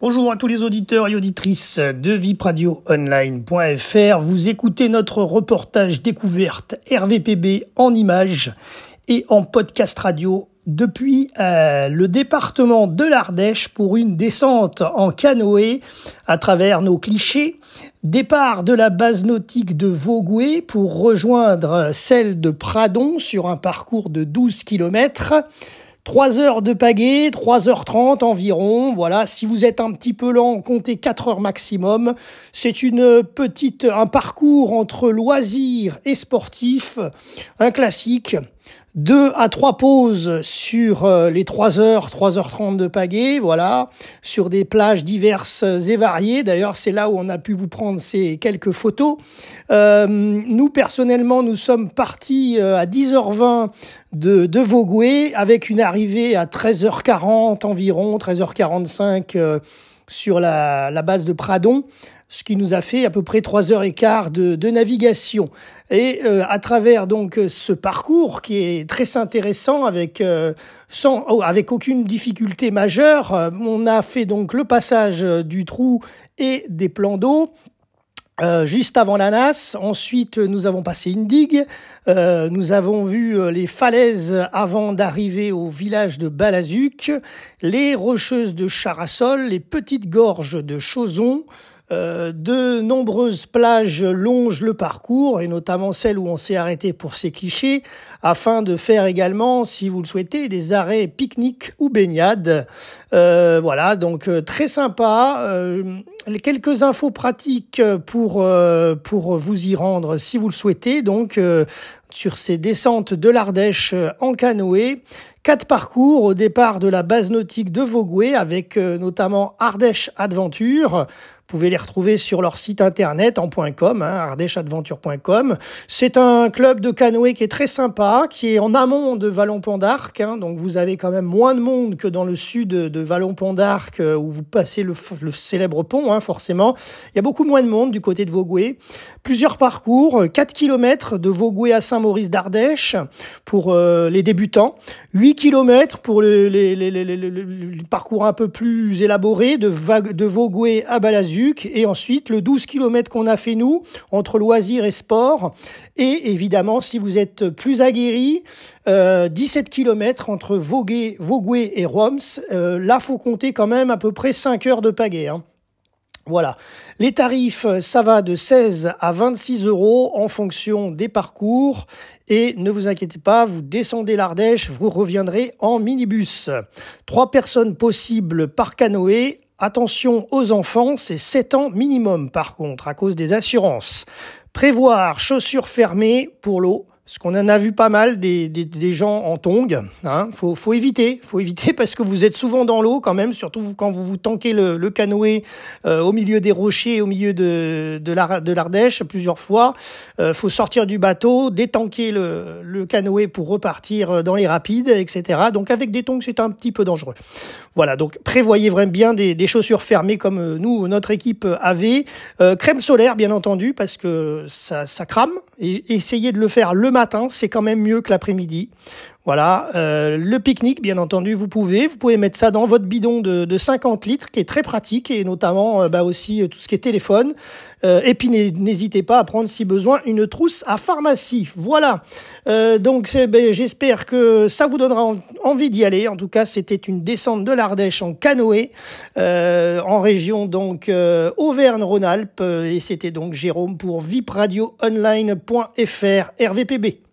Bonjour à tous les auditeurs et auditrices de vipradioonline.fr. Vous écoutez notre reportage découverte RVPB en images et en podcast radio depuis euh, le département de l'Ardèche pour une descente en canoë à travers nos clichés. Départ de la base nautique de Vaugoué pour rejoindre celle de Pradon sur un parcours de 12 km. 3 heures de pagaie, 3h30 environ. Voilà, si vous êtes un petit peu lent, comptez 4 heures maximum. C'est une petite un parcours entre loisirs et sportifs, un classique deux à trois pauses sur euh, les 3 h 3h30 de pagaie, voilà, sur des plages diverses et variées. D'ailleurs, c'est là où on a pu vous prendre ces quelques photos. Euh, nous, personnellement, nous sommes partis euh, à 10h20 de, de avec une arrivée à 13h40 environ, 13h45 sur la, base de Pradon, ce qui nous a fait à peu près trois heures et quart de, navigation. Et euh, à travers donc ce parcours qui est très intéressant avec, euh, oh, avec aucune difficulté majeure, euh, on a fait donc le passage du trou et des plans d'eau. Euh, juste avant la nasse, Ensuite, nous avons passé une digue. Euh, nous avons vu euh, les falaises avant d'arriver au village de Balazuc, les rocheuses de Charassol, les petites gorges de Chauzon. de nombreuses plages longent le parcours, et notamment celle où on s'est arrêté pour ses clichés, afin de faire également, si vous le souhaitez, des arrêts pique-nique ou baignade. voilà, donc très sympa quelques infos pratiques euh, pour, euh, pour vous y rendre si vous le souhaitez. Donc, euh, sur ces descentes de l'Ardèche en canoë, quatre parcours au départ de la base nautique de Vaugoué avec notamment Ardèche Adventure, vous pouvez les retrouver sur leur site internet en .com, hein, ardècheadventure.com. C'est un club de canoë qui est très sympa, qui est en amont de Vallon-Pont d'Arc. Hein. donc vous avez quand même moins de monde que dans le sud de Vallon-Pont d'Arc euh, où vous passez le, célèbre pont, hein, forcément. Il y a beaucoup moins de monde du côté de Vaugoué Plusieurs parcours, 4 euh, km de Vaugoué à Saint-Maurice d'Ardèche pour euh, les débutants, 8 km pour les, les, parcours un peu plus élaboré de, de à Balazur et ensuite, le 12 km qu'on a fait nous, entre loisirs et sport. Et évidemment, si vous êtes plus aguerri, 17 euh, km entre Vogué, et Roms. Euh, là, faut compter quand même à peu près 5 heures de pagaie. Hein. Voilà. Les tarifs, ça va de 16 à 26 euros en fonction des parcours. Et ne vous inquiétez pas, vous descendez l'Ardèche, vous reviendrez en minibus. Trois personnes possibles par canoë, Attention aux enfants, c'est 7 ans minimum par contre, à cause des assurances. Prévoir chaussures fermées pour l'eau ce qu'on en a vu pas mal des, des, gens en tongs. Hein. Faut, faut éviter, faut éviter parce que vous êtes souvent dans l'eau quand même, surtout quand vous vous tanquez le, le canoë euh, au milieu des rochers, au milieu de, de l'Ardèche plusieurs fois. il euh, faut sortir du bateau, détanquer le, le canoë pour repartir euh, dans les rapides, etc. Donc avec des tongs, c'est un petit peu dangereux. Voilà, donc prévoyez vraiment bien des, des chaussures fermées comme nous, notre équipe avait. crème solaire, bien entendu, parce que ça, ça crame. Et essayez de le faire le matin, c'est quand même mieux que l'après-midi. Voilà, euh, le pique-nique, bien entendu, vous pouvez. Vous pouvez mettre ça dans votre bidon de, 50 litres, qui est très pratique, et notamment euh, bah aussi euh, tout ce qui est téléphone. et puis n'hésitez pas à prendre, si besoin, une trousse à pharmacie. Voilà. donc ben, j'espère que ça vous donnera envie d'y aller. En tout cas, c'était une descente de l'Ardèche en canoë, en région donc Auvergne-Rhône-Alpes. Et c'était donc Jérôme pour VipRadioOnline.fr RVPB.